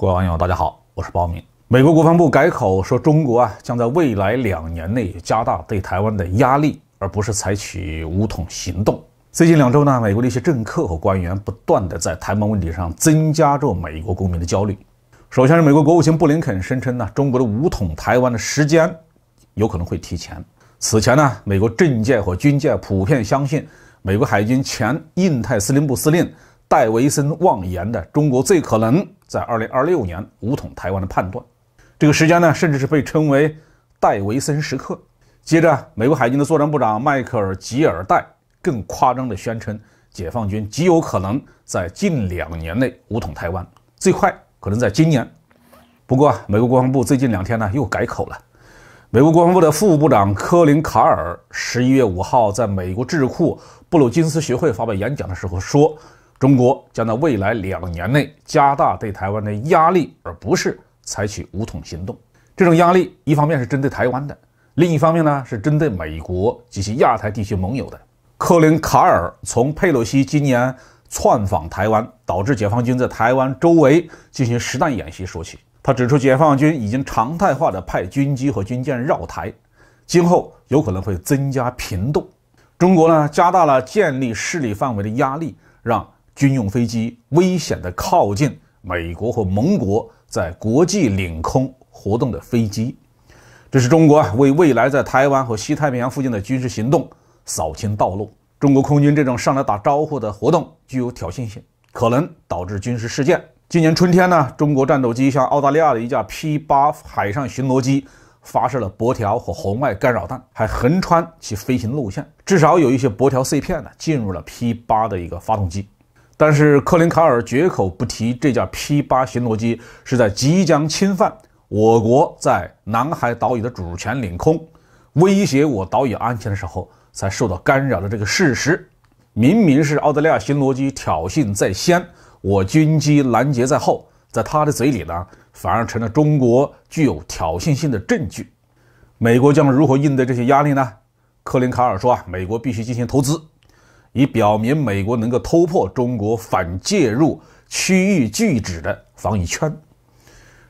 各位网友，大家好，我是包明。美国国防部改口说，中国啊将在未来两年内加大对台湾的压力，而不是采取武统行动。最近两周呢，美国的一些政客和官员不断的在台湾问题上增加着美国公民的焦虑。首先是美国国务卿布林肯声称呢，中国的武统台湾的时间有可能会提前。此前呢，美国政界和军界普遍相信，美国海军前印太司令部司令。戴维森妄言的中国最可能在二零二六年武统台湾的判断，这个时间呢，甚至是被称为“戴维森时刻”。接着，美国海军的作战部长迈克尔·吉尔戴更夸张地宣称，解放军极有可能在近两年内武统台湾，最快可能在今年。不过美国国防部最近两天呢又改口了。美国国防部的副部长科林·卡尔十一月五号在美国智库布鲁金斯学会发表演讲的时候说。中国将在未来两年内加大对台湾的压力，而不是采取武统行动。这种压力，一方面是针对台湾的，另一方面呢是针对美国及其亚太地区盟友的。克林卡尔从佩洛西今年窜访台湾，导致解放军在台湾周围进行实弹演习说起。他指出，解放军已经常态化的派军机和军舰绕台，今后有可能会增加频度。中国呢，加大了建立势力范围的压力，让。军用飞机危险地靠近美国和盟国在国际领空活动的飞机，这是中国啊为未来在台湾和西太平洋附近的军事行动扫清道路。中国空军这种上来打招呼的活动具有挑衅性，可能导致军事事件。今年春天呢，中国战斗机向澳大利亚的一架 P 八海上巡逻机发射了箔条和红外干扰弹，还横穿其飞行路线，至少有一些箔条碎片呢进入了 P 八的一个发动机。但是克林卡尔绝口不提，这架 P 八巡逻机是在即将侵犯我国在南海岛屿的主权领空，威胁我岛屿安全的时候才受到干扰的这个事实。明明是澳大利亚巡逻机挑衅在先，我军机拦截在后，在他的嘴里呢，反而成了中国具有挑衅性的证据。美国将如何应对这些压力呢？克林卡尔说啊，美国必须进行投资。以表明美国能够突破中国反介入区域拒止的防御圈。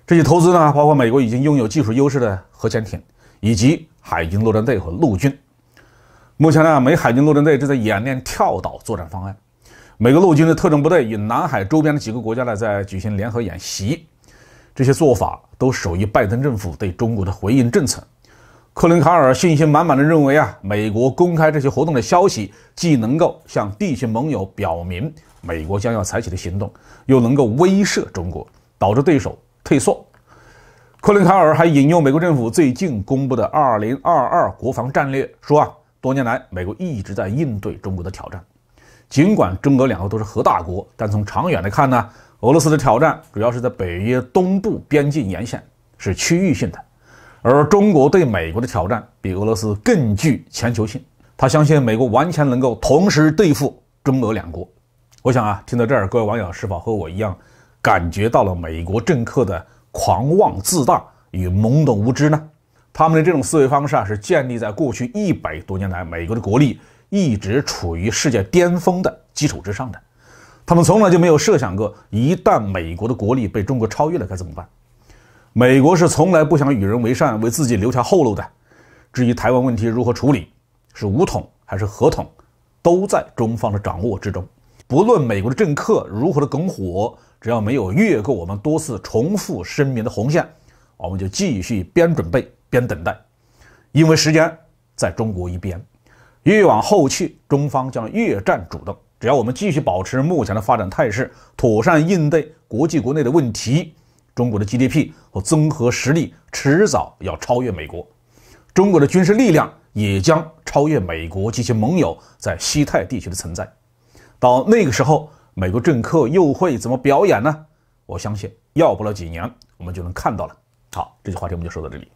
这些投资呢，包括美国已经拥有技术优势的核潜艇，以及海军陆战队和陆军。目前呢，美海军陆战队正在演练跳岛作战方案，美国陆军的特种部队与南海周边的几个国家呢，在举行联合演习。这些做法都属于拜登政府对中国的回应政策。克林卡尔信心满满的认为啊，美国公开这些活动的消息，既能够向地区盟友表明美国将要采取的行动，又能够威慑中国，导致对手退缩。克林卡尔还引用美国政府最近公布的《二零二二国防战略》，说啊，多年来美国一直在应对中国的挑战。尽管中俄两国都是核大国，但从长远来看呢，俄罗斯的挑战主要是在北约东部边境沿线，是区域性的。而中国对美国的挑战比俄罗斯更具全球性，他相信美国完全能够同时对付中俄两国。我想啊，听到这儿，各位网友是否和我一样，感觉到了美国政客的狂妄自大与懵懂无知呢？他们的这种思维方式啊，是建立在过去一百多年来美国的国力一直处于世界巅峰的基础之上的。他们从来就没有设想过，一旦美国的国力被中国超越了，该怎么办？美国是从来不想与人为善，为自己留条后路的。至于台湾问题如何处理，是武统还是合统，都在中方的掌握之中。不论美国的政客如何的拱火，只要没有越过我们多次重复声明的红线，我们就继续边准备边等待，因为时间在中国一边。越往后去，中方将越占主动。只要我们继续保持目前的发展态势，妥善应对国际国内的问题。中国的 GDP 和综合实力迟早要超越美国，中国的军事力量也将超越美国及其盟友在西太地区的存在。到那个时候，美国政客又会怎么表演呢？我相信，要不了几年，我们就能看到了。好，这期话题我们就说到这里。